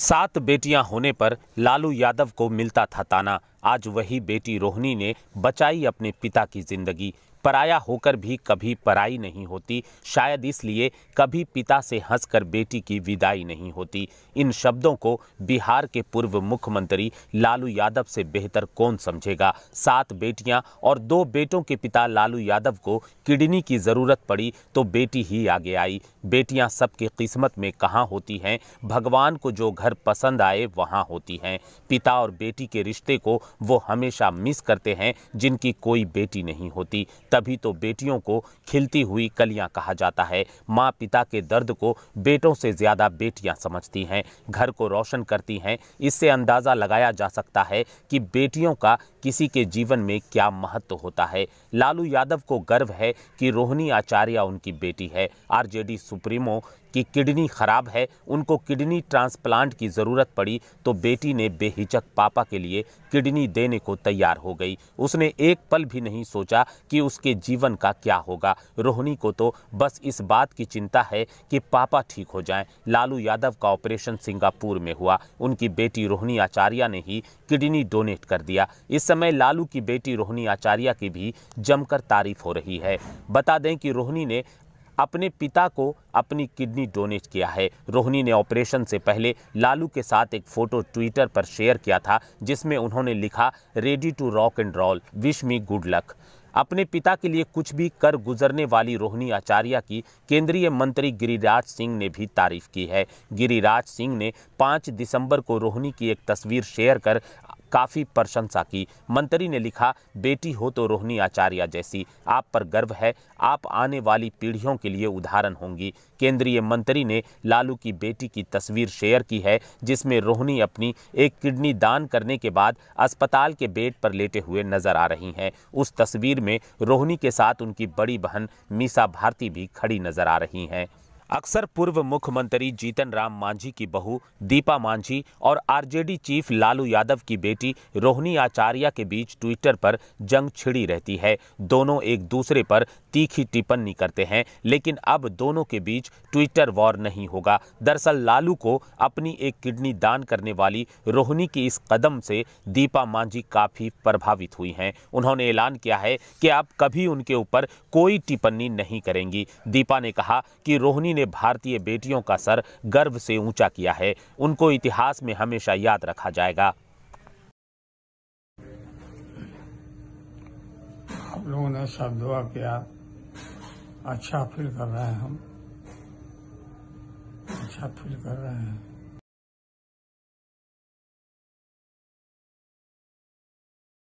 सात बेटियां होने पर लालू यादव को मिलता था ताना आज वही बेटी रोहिणी ने बचाई अपने पिता की जिंदगी पराया होकर भी कभी पराई नहीं होती शायद इसलिए कभी पिता से हंसकर बेटी की विदाई नहीं होती इन शब्दों को बिहार के पूर्व मुख्यमंत्री लालू यादव से बेहतर कौन समझेगा सात बेटियां और दो बेटों के पिता लालू यादव को किडनी की ज़रूरत पड़ी तो बेटी ही आगे आई बेटियां सबके किस्मत में कहाँ होती हैं भगवान को जो घर पसंद आए वहाँ होती हैं पिता और बेटी के रिश्ते को वो हमेशा मिस करते हैं जिनकी कोई बेटी नहीं होती तभी तो बेटियों को खिलती हुई कलियां कहा जाता है माँ पिता के दर्द को बेटों से ज़्यादा बेटियां समझती हैं घर को रोशन करती हैं इससे अंदाज़ा लगाया जा सकता है कि बेटियों का किसी के जीवन में क्या महत्व होता है लालू यादव को गर्व है कि रोहिणी आचार्य उनकी बेटी है आरजेडी सुप्रीमो की किडनी खराब है उनको किडनी ट्रांसप्लांट की ज़रूरत पड़ी तो बेटी ने बेहिचक पापा के लिए किडनी देने को तैयार हो गई उसने एक पल भी नहीं सोचा कि उसके जीवन का क्या होगा रोहिणी को तो बस इस बात की चिंता है कि पापा ठीक हो जाएं लालू यादव का ऑपरेशन सिंगापुर में हुआ उनकी बेटी रोहिणी आचार्य ने ही किडनी डोनेट कर दिया इस समय लालू की बेटी रोहिणी आचार्य की भी जमकर तारीफ हो रही है बता दें कि रोहिणी ने अपने पिता को अपनी किडनी डोनेट किया है रोहिणी ने ऑपरेशन से पहले लालू के साथ एक फोटो ट्विटर पर शेयर किया था जिसमें उन्होंने लिखा ready to rock and roll wish me good luck अपने पिता के लिए कुछ भी कर गुजरने वाली रोहिणी आचार्य की केंद्रीय मंत्री गिरिराज सिंह ने भी तारीफ की है गिरिराज सिंह ने 5 दिसंबर को रोहिणी की एक तस्वीर शेयर कर काफ़ी प्रशंसा की मंत्री ने लिखा बेटी हो तो रोहिणी आचार्य जैसी आप पर गर्व है आप आने वाली पीढ़ियों के लिए उदाहरण होंगी केंद्रीय मंत्री ने लालू की बेटी की तस्वीर शेयर की है जिसमें रोहिणी अपनी एक किडनी दान करने के बाद अस्पताल के बेड पर लेटे हुए नजर आ रही हैं उस तस्वीर में रोहिणी के साथ उनकी बड़ी बहन मीसा भारती भी खड़ी नजर आ रही हैं अक्सर पूर्व मुख्यमंत्री जीतन राम मांझी की बहू दीपा मांझी और आरजेडी चीफ लालू यादव की बेटी रोहिणी आचार्य के बीच ट्विटर पर जंग छिड़ी रहती है दोनों एक दूसरे पर तीखी टिप्पणी करते हैं लेकिन अब दोनों के बीच ट्विटर वॉर नहीं होगा दरअसल लालू को अपनी एक किडनी दान करने वाली रोहिणी के इस कदम से दीपा मांझी काफ़ी प्रभावित हुई हैं उन्होंने ऐलान किया है कि आप कभी उनके ऊपर कोई टिप्पणी नहीं करेंगी दीपा ने कहा कि रोहिणी ने ने भारतीय बेटियों का सर गर्व से ऊंचा किया है उनको इतिहास में हमेशा याद रखा जाएगा आप लोगों ने सब दुआ किया अच्छा फील कर रहे हैं हम अच्छा फील कर रहे हैं